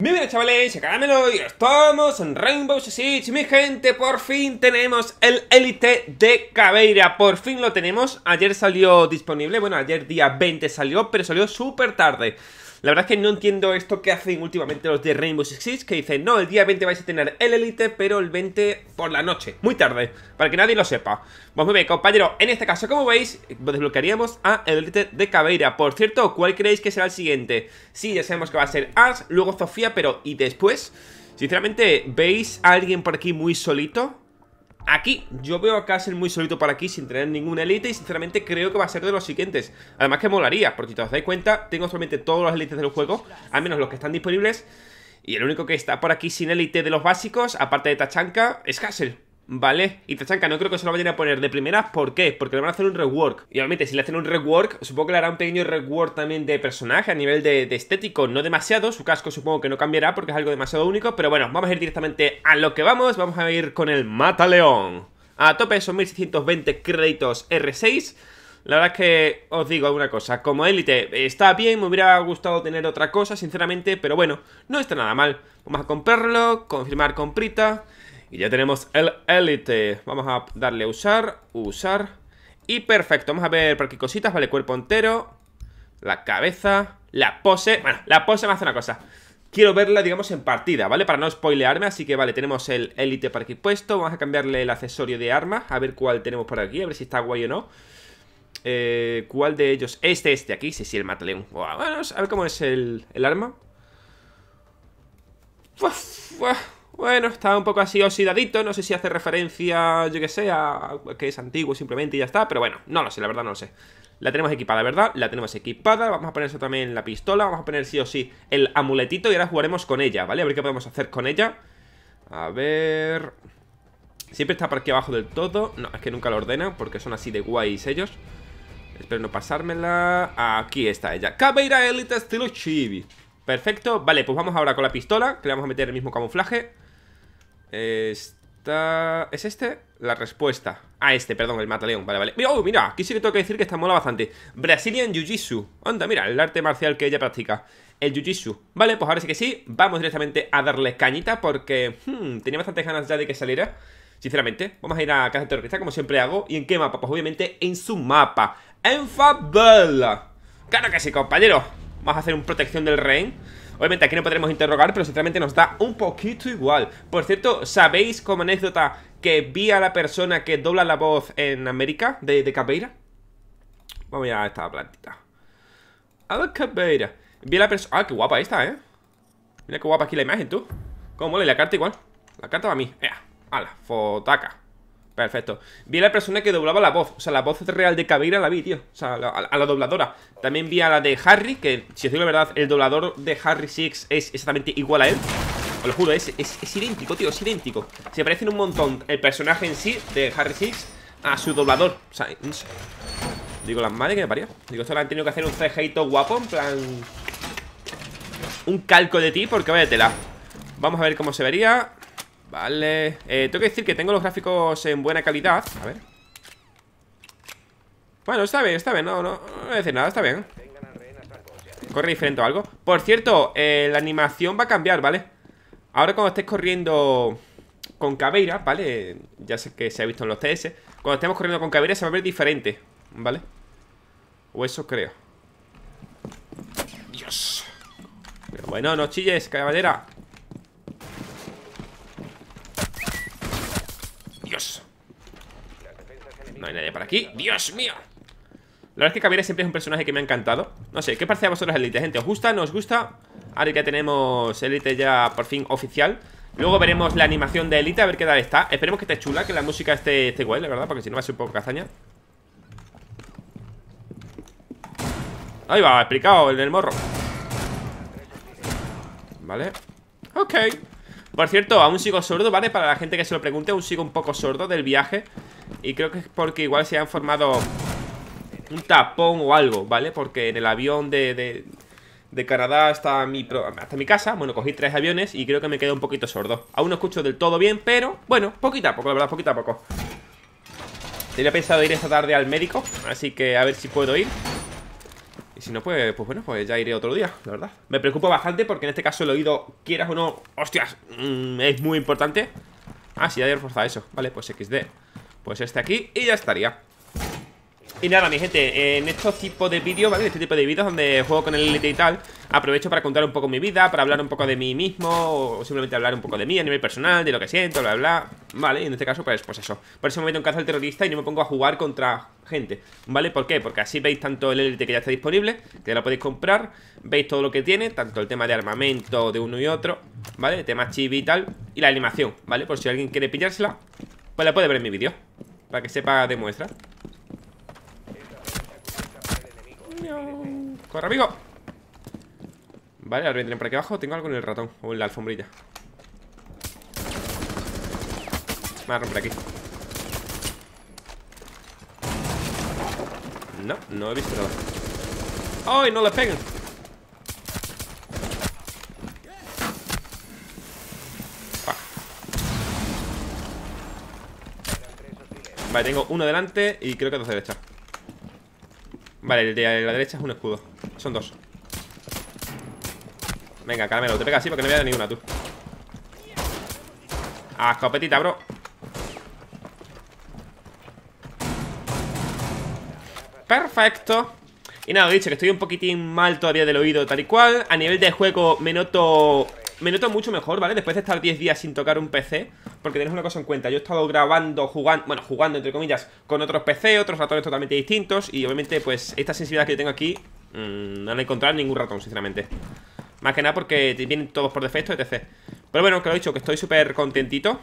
Muy chavales, Caramelo y estamos en Rainbow Six Mi gente, por fin tenemos el Elite de Caveira Por fin lo tenemos, ayer salió disponible Bueno, ayer día 20 salió, pero salió súper tarde la verdad es que no entiendo esto que hacen últimamente los de Rainbow Six Siege, que dicen, no, el día 20 vais a tener el Elite, pero el 20 por la noche, muy tarde, para que nadie lo sepa. Pues muy bien, compañero, en este caso, como veis, desbloquearíamos a el Elite de Caveira. Por cierto, ¿cuál creéis que será el siguiente? Sí, ya sabemos que va a ser Ash, luego Sofía, pero ¿y después? Sinceramente, ¿veis a alguien por aquí muy solito? Aquí yo veo a Castle muy solito para aquí sin tener ninguna élite y sinceramente creo que va a ser de los siguientes. Además que molaría, porque si os dais cuenta, tengo solamente todos los élites del juego, al menos los que están disponibles. Y el único que está por aquí sin élite de los básicos, aparte de Tachanka, es Castle. ¿Vale? Y Tachanka no creo que se lo vayan a poner de primeras, ¿por qué? Porque le van a hacer un rework. Y obviamente, si le hacen un rework, supongo que le hará un pequeño rework también de personaje a nivel de, estético, no demasiado. Su casco supongo que no cambiará porque es algo demasiado único. Pero bueno, vamos a ir directamente a lo que vamos. Vamos a ir con el Mata León. A tope son 1620 créditos R6. La verdad es que os digo una cosa, como élite está bien, me hubiera gustado tener otra cosa, sinceramente, pero bueno, no está nada mal. Vamos a comprarlo, confirmar comprita. Y ya tenemos el Elite. Vamos a darle a usar, usar. Y perfecto, vamos a ver por qué cositas. Vale, cuerpo entero. La cabeza. La pose. Bueno, la pose me hace una cosa. Quiero verla, digamos, en partida, ¿vale? Para no spoilearme, así que vale, tenemos el Elite por aquí puesto. Vamos a cambiarle el accesorio de armas. A ver cuál tenemos por aquí, a ver si está guay o no. Eh, ¿Cuál de ellos? Este, este aquí, sí, sí, el Mataleón vamos a ver cómo es el, el arma bueno, está un poco así oxidadito, no sé si hace referencia, yo que sé, a que es antiguo simplemente y ya está, pero bueno, no lo sé, la verdad no lo sé. La tenemos equipada, ¿verdad? La tenemos equipada, vamos a poner eso también en la pistola, vamos a poner sí o sí el amuletito y ahora jugaremos con ella, ¿vale? A ver qué podemos hacer con ella. A ver... Siempre está por aquí abajo del todo, no, es que nunca lo ordena porque son así de guays ellos. Espero no pasármela. Aquí está ella. Cabeira Elite estilo chibi. Perfecto, vale, pues vamos ahora con la pistola, que le vamos a meter el mismo camuflaje. Esta... ¿Es este? La respuesta. Ah, este, perdón, el mataleón. Vale, vale. ¡Oh, mira! Aquí sí que tengo que decir que está mola bastante. Brasilian Jiu-Jitsu. Anda, mira, el arte marcial que ella practica. El Jiu-Jitsu. Vale, pues ahora sí que sí. Vamos directamente a darle cañita porque... Hmm, tenía bastantes ganas ya de que saliera. Sinceramente, vamos a ir a Casa Terrorista como siempre hago ¿Y en qué mapa? Pues obviamente en su mapa En Fabela Claro que sí, compañero Vamos a hacer un protección del rehén Obviamente aquí no podremos interrogar, pero sinceramente nos da un poquito igual. Por cierto, ¿sabéis como anécdota que vi a la persona que dobla la voz en América de, de Vamos a esta plantita. A la Cabeira. Vi a la persona... Ah, qué guapa esta, ¿eh? Mira qué guapa aquí la imagen, tú. Cómo mola, y la carta igual. La carta va a mí. Ea, a la fotaca. Perfecto. Vi a la persona que doblaba la voz. O sea, la voz real de Kabeira la vi, tío. O sea, a, la dobladora. También vi a la de Harry, que si os digo la verdad, el doblador de Harry Six es exactamente igual a él. Os lo juro, es, idéntico, tío, es idéntico. Se parecen un montón el personaje en sí de Harry Six a su doblador. O sea, no sé. Digo, la madre que me parió. Digo, esto lo han tenido que hacer un cejeito guapo, en plan... Un calco de ti, porque vaya tela. Vamos a ver cómo se vería. Vale eh, Tengo que decir que tengo los gráficos en buena calidad A ver Bueno, está bien, está bien No, no, voy a decir nada, está bien Corre diferente o algo Por cierto, eh, la animación va a cambiar, ¿vale? Ahora cuando estés corriendo con Caveira, ¿vale? Ya sé que se ha visto en los TS Cuando estemos corriendo con Caveira se va a ver diferente ¿Vale? O eso creo Dios Pero bueno, no chilles, caballera por aquí ¡Dios mío! La verdad es que Caviera siempre es un personaje que me ha encantado No sé, ¿qué parece a vosotros Elite, gente? ¿Os gusta? Nos os gusta? Ahora ya tenemos Elite ya por fin oficial Luego veremos la animación de Elite, a ver qué tal está Esperemos que esté chula, que la música esté, esté guay, la verdad Porque si no va a ser un poco cazaña Ahí va, explicado en el morro Vale Ok por cierto, aún sigo sordo, ¿vale? Para la gente que se lo pregunte, aún sigo un poco sordo del viaje y creo que es porque igual se han formado un tapón o algo, ¿vale? Porque en el avión de, de, Canadá hasta mi, hasta mi casa, bueno, cogí tres aviones y creo que me quedo un poquito sordo. Aún no escucho del todo bien, pero bueno, poquito a poco, la verdad, poquito a poco. Tenía pensado ir esta tarde al médico, así que a ver si puedo ir. Y si no, pues, pues bueno, pues ya iré otro día, la verdad. Me preocupa bastante porque en este caso el oído, quieras o no, hostias, mm, es muy importante. Ah, sí, ya he reforzado eso. Vale, pues XD. Pues este aquí y ya estaría y nada, mi gente, en estos tipos de vídeos, ¿vale? En Este tipo de vídeos donde juego con el elite y tal Aprovecho para contar un poco mi vida, para hablar un poco de mí mismo O simplemente hablar un poco de mí a nivel personal, de lo que siento, bla, bla Vale, y en este caso, pues, pues eso Por eso me meto en caza al terrorista y no me pongo a jugar contra gente ¿Vale? ¿Por qué? Porque así veis tanto el elite que ya está disponible Que ya lo podéis comprar Veis todo lo que tiene, tanto el tema de armamento de uno y otro ¿Vale? El tema chibi y tal Y la animación, ¿vale? Por si alguien quiere pillársela pues la puede ver en mi vídeo Para que sepa de muestra ¡Corre, amigo! Vale, ahora vienen por aquí abajo Tengo algo en el ratón O en la alfombrilla Me va a romper aquí No, no he visto nada ¡Ay, no le peguen! Vale, tengo uno delante y creo que dos de derecha Vale, el de la derecha es un escudo Son dos Venga, caramelo, te pega así porque no me a ninguna tú Ah, escopetita, bro Perfecto Y nada, he dicho que estoy un poquitín mal todavía del oído tal y cual A nivel de juego me noto me noto mucho mejor, ¿vale? Después de estar 10 días sin tocar un PC Porque tenés una cosa en cuenta Yo he estado grabando, jugando Bueno, jugando, entre comillas Con otros PC, otros ratones totalmente distintos Y obviamente, pues, esta sensibilidad que yo tengo aquí mm, No la he encontrado ningún ratón, sinceramente Más que nada porque vienen todos por defecto, etc Pero bueno, que lo he dicho, que estoy súper contentito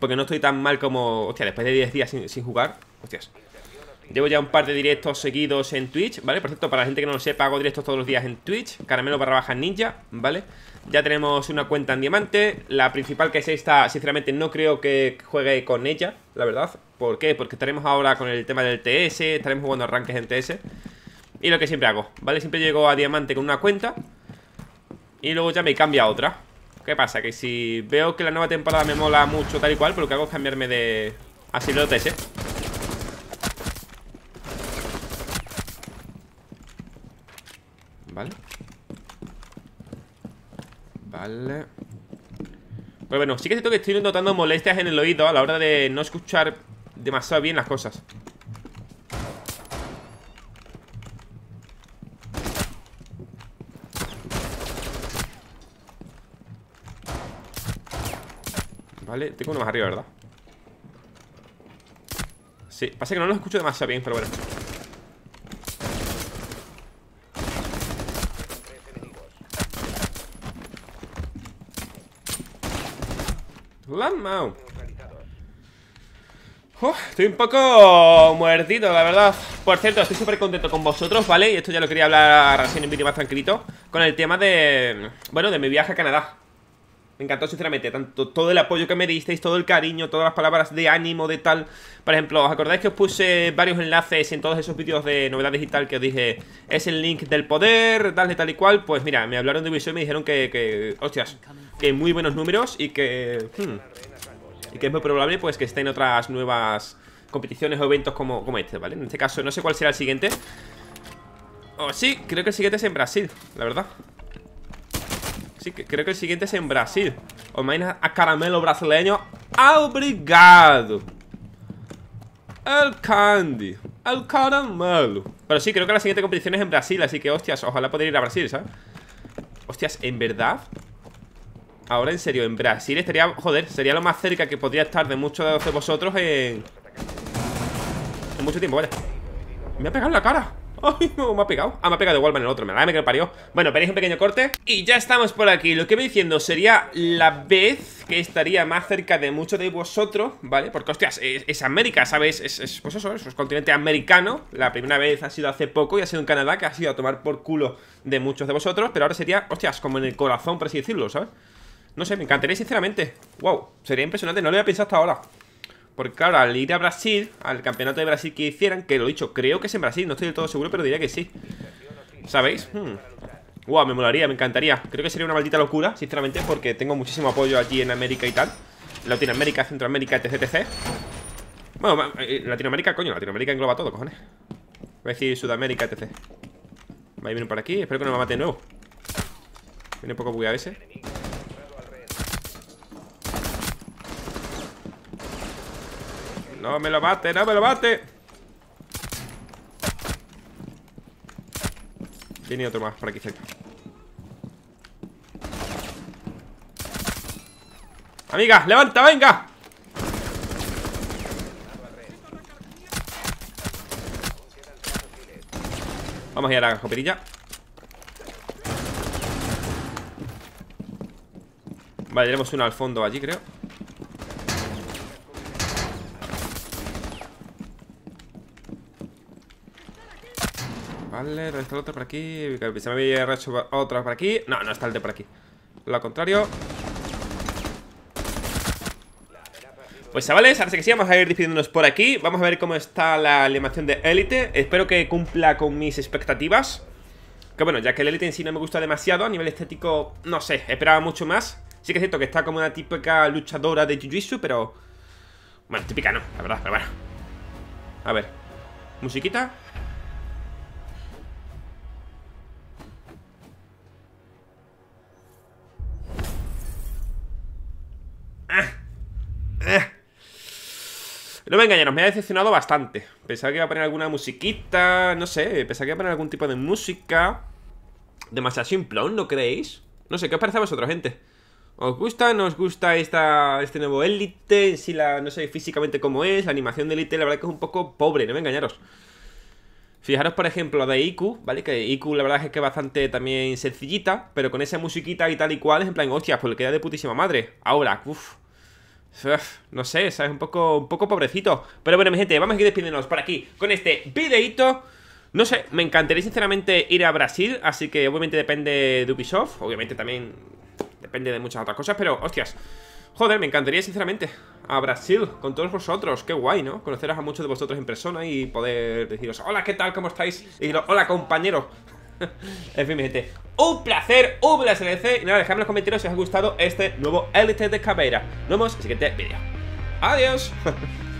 Porque no estoy tan mal como... Hostia, después de 10 días sin, sin jugar Hostias Llevo ya un par de directos seguidos en Twitch, ¿vale? Por cierto, para la gente que no lo sepa, hago directos todos los días en Twitch, caramelo barra baja ninja, ¿vale? Ya tenemos una cuenta en diamante, la principal que es esta, sinceramente no creo que juegue con ella, la verdad. ¿Por qué? Porque estaremos ahora con el tema del TS, estaremos jugando arranques en TS. Y lo que siempre hago, ¿vale? Siempre llego a diamante con una cuenta y luego ya me cambia a otra. ¿Qué pasa? Que si veo que la nueva temporada me mola mucho tal y cual, pues lo que hago es cambiarme de... Así lo TS. Vale Vale Pero pues bueno, sí que siento que estoy notando molestias en el oído A la hora de no escuchar demasiado bien las cosas Vale, tengo uno más arriba, ¿verdad? Sí, pasa que no lo escucho demasiado bien, pero bueno estoy un poco muertito, la verdad Por cierto, estoy súper contento con vosotros, ¿vale? Y esto ya lo quería hablar recién en vídeo más tranquilo Con el tema de... Bueno, de mi viaje a Canadá me encantó, sinceramente, tanto todo el apoyo que me disteis, todo el cariño, todas las palabras de ánimo, de tal. Por ejemplo, ¿os acordáis que os puse varios enlaces en todos esos vídeos de novedad digital que os dije? Es el link del poder, de tal y cual. Pues mira, me hablaron de Ubisoft y me dijeron que, que hostias, que muy buenos números y que... Hmm, y que es muy probable pues que en otras nuevas competiciones o eventos como, como este, ¿vale? En este caso, no sé cuál será el siguiente. Oh, sí, creo que el siguiente es en Brasil, la verdad Sí, creo que el siguiente es en Brasil. O a caramelo brasileño. ¡Obrigado! El candy. El caramelo. Pero sí, creo que la siguiente competición es en Brasil. Así que, hostias, ojalá poder ir a Brasil, ¿sabes? Hostias, ¿en verdad? Ahora, en serio, en Brasil estaría... Joder, sería lo más cerca que podría estar de muchos de vosotros en... En mucho tiempo, vaya. Me ha pegado en la cara. ¡Ay, Me ha pegado. Ah, me ha pegado igual en el otro. Me la me que parió. Bueno, veréis un pequeño corte. Y ya estamos por aquí. Lo que voy diciendo sería la vez que estaría más cerca de muchos de vosotros, ¿vale? Porque, hostias, es, América, sabes. Es, es, pues eso, es continente americano. La primera vez ha sido hace poco y ha sido en Canadá, que ha sido a tomar por culo de muchos de vosotros. Pero ahora sería, hostias, como en el corazón, por así decirlo, ¿sabes? No sé, me encantaría sinceramente. Wow, sería impresionante. No lo había pensado hasta ahora. Porque claro, al ir a Brasil, al campeonato de Brasil que hicieran, que lo he dicho, creo que es en Brasil, no estoy del todo seguro, pero diría que sí. ¿Sabéis? Hmm. me molaría, me encantaría. Creo que sería una maldita locura, sinceramente, porque tengo muchísimo apoyo aquí en América y tal. Latinoamérica, Centroamérica, etc, etc. Bueno, eh, eh, Latinoamérica, coño, Latinoamérica engloba todo, cojones. Voy a decir Sudamérica, etc. a ir por aquí, espero que no me mate de nuevo. Viene poco bugueado ese. No me lo mate, no me lo mate. Tiene otro más por aquí cerca. Amiga, levanta, venga. Vamos a ir a la coperilla. Vale, tenemos uno al fondo allí, creo. Vale, el otro por aquí? Se me había hecho otro por aquí No, no está el de por aquí Lo contrario Pues chavales, ahora sí que sí, vamos a ir despidiéndonos por aquí Vamos a ver cómo está la animación de élite Espero que cumpla con mis expectativas Que bueno, ya que el Elite en sí no me gusta demasiado A nivel estético, no sé, esperaba mucho más Sí que es cierto que está como una típica luchadora de jiu pero... Bueno, típica no, la verdad, pero bueno A ver, musiquita No me engañaros, me ha decepcionado bastante Pensaba que iba a poner alguna musiquita No sé, pensaba que iba a poner algún tipo de música Demasiado simplón, ¿no creéis? No sé, ¿qué os parece a vosotros, gente? ¿Os gusta? nos gusta esta, este nuevo Elite? Si la, no sé físicamente cómo es La animación de Elite, la verdad que es un poco pobre No me engañaros Fijaros, por ejemplo, de IQ, ¿vale? Que IQ la verdad es que es bastante también sencillita, pero con esa musiquita y tal y cual es en plan, hostia, pues le queda de putísima madre. Ahora, uff, no sé, ¿sabes? Un poco, un poco pobrecito. Pero bueno, mi gente, vamos a ir despidiéndonos por aquí con este videito. No sé, me encantaría sinceramente ir a Brasil, así que obviamente depende de Ubisoft. Obviamente también depende de muchas otras cosas, pero hostias. Joder, me encantaría sinceramente a Brasil con todos vosotros. Qué guay, ¿no? Conoceros a muchos de vosotros en persona y poder deciros, hola, ¿qué tal? ¿Cómo estáis? Y hola, compañero en fin, mi gente, un placer, un placer ¿eh? Y nada, dejadme en los comentarios si os ha gustado este nuevo Elite de Caveira. Nos vemos en el siguiente vídeo. Adiós.